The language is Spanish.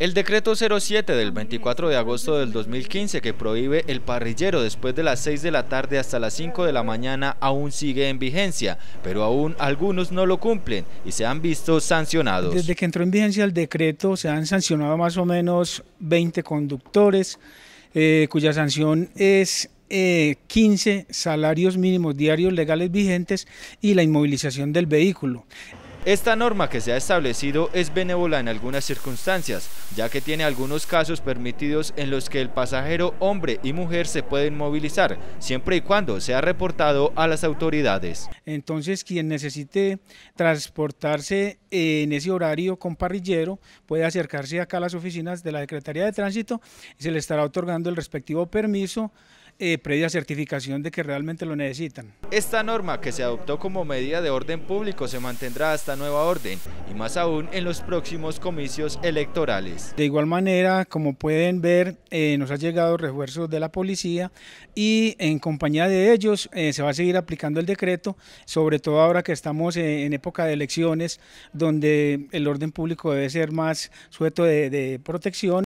El decreto 07 del 24 de agosto del 2015 que prohíbe el parrillero después de las 6 de la tarde hasta las 5 de la mañana aún sigue en vigencia, pero aún algunos no lo cumplen y se han visto sancionados. Desde que entró en vigencia el decreto se han sancionado más o menos 20 conductores, eh, cuya sanción es 15 eh, salarios mínimos diarios legales vigentes y la inmovilización del vehículo. Esta norma que se ha establecido es benévola en algunas circunstancias, ya que tiene algunos casos permitidos en los que el pasajero hombre y mujer se pueden movilizar, siempre y cuando sea reportado a las autoridades. Entonces, quien necesite transportarse eh, en ese horario con parrillero puede acercarse acá a las oficinas de la Secretaría de Tránsito y se le estará otorgando el respectivo permiso eh, previa certificación de que realmente lo necesitan. Esta norma que se adoptó como medida de orden público se mantendrá hasta nueva orden y más aún en los próximos comicios electorales. De igual manera, como pueden ver, eh, nos ha llegado refuerzos de la policía y en compañía de ellos eh, se va a seguir aplicando el decreto, sobre todo ahora que estamos en época de elecciones, donde el orden público debe ser más sujeto de protección.